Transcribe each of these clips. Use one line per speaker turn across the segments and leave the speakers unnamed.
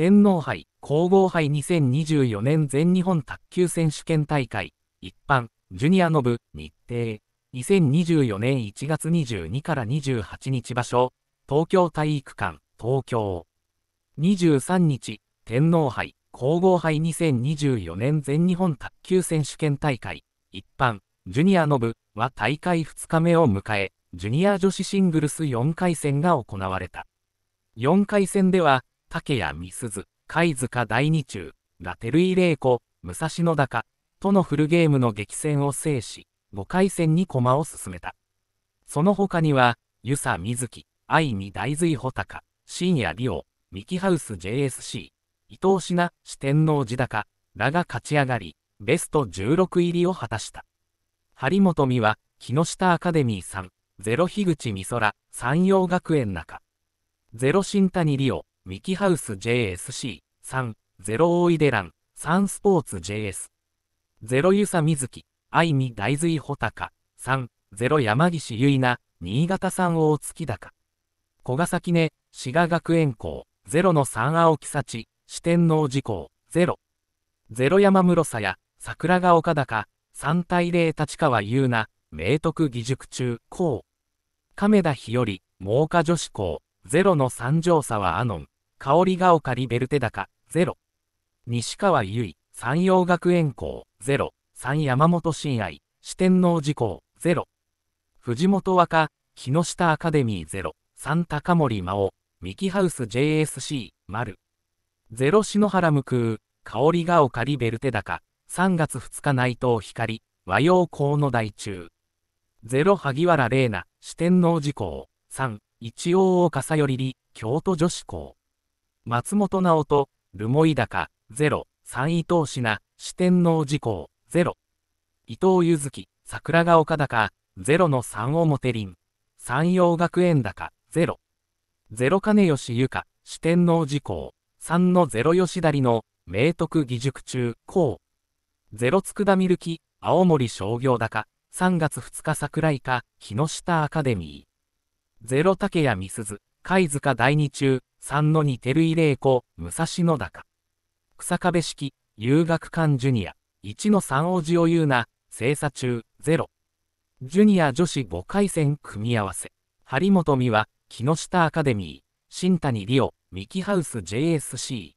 天皇杯、皇后杯2024年全日本卓球選手権大会、一般、ジュニアの部、日程。2024年1月22から28日場所、東京体育館、東京。23日、天皇杯、皇后杯2024年全日本卓球選手権大会、一般、ジュニアの部は大会2日目を迎え、ジュニア女子シングルス4回戦が行われた。4回戦では、竹谷美鈴、貝塚大二中、ラルイレ玲子、武蔵野高、とのフルゲームの激戦を制し、5回戦に駒を進めた。その他には、遊佐瑞希、愛美大随穂高、深夜リオ、ミキハウス JSC、伊藤シナ・四天王寺高、らが勝ち上がり、ベスト16入りを果たした。張本美は、木下アカデミーさん、ゼロ樋口美空、山陽学園中、ゼロ新谷リオ、ミキハウス JSC、3、ゼロ大井デラン、サンスポーツ JS、ゼロユサミズキ、アイミ大随穂高、3、ゼロ山岸結菜、新潟産大月高、小ヶ崎根、滋賀学園校、ゼロの三青木幸、四天王寺校、ゼロ、ゼロ山室さや、桜ヶ丘高、3対0立川優奈、明徳義塾中、高。亀田日和、真岡女子校、ゼロの三条沢アノン。香りが丘リベルテ高、0。西川由衣、山陽学園校、0。三山本親愛、四天王寺校、0。藤本若、木下アカデミー0。三高森真央、ミキハウス JSC、丸。0篠原向空、香りが丘リベルテ高、3月2日内藤光、和洋校の大中。0萩原玲奈、四天王寺校、3、一応岡さよりり、京都女子校。松本直人、留萌高、ゼロ、三伊藤品、四天王寺公、ゼロ。伊藤ゆずき、桜ヶ丘高、ゼロの三表林。三洋学園高、ゼロ。ゼロ金吉ゆか、四天王寺公、三のゼロ吉りの、明徳義塾中、高。ゼロ佃みるき、青森商業高、3月2日桜井か、木下アカデミー。ゼロ竹谷美鈴、貝塚第二中、三の二照井玲子、武蔵野高。草壁式、遊学館ジュニア、一の三王子を言うな、精査中、ゼロ。ジュニア女子5回戦組み合わせ。張本美和、木下アカデミー、新谷リオ、ミキハウス JSC。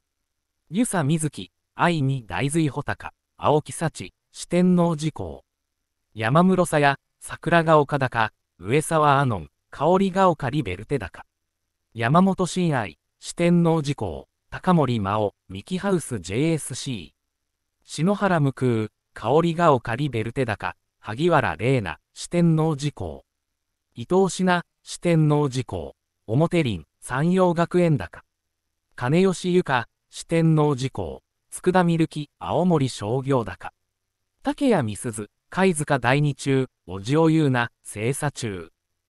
ユ佐瑞希、愛美大随穂高、青木幸、四天王寺校。山室さや、桜ヶ丘高、上沢アノン、香りが丘リベルテ高。山本親愛、四天王事項、高森真央、ミキハウス JSC。篠原無空、香りがおかりベルテ高、萩原玲奈、四天王事項。伊藤品、四天王事項、表林、山陽学園高。金吉由香、四天王事項、佃みるき、青森商業高。竹谷美鈴、貝塚第二中、小塩優奈、精査中。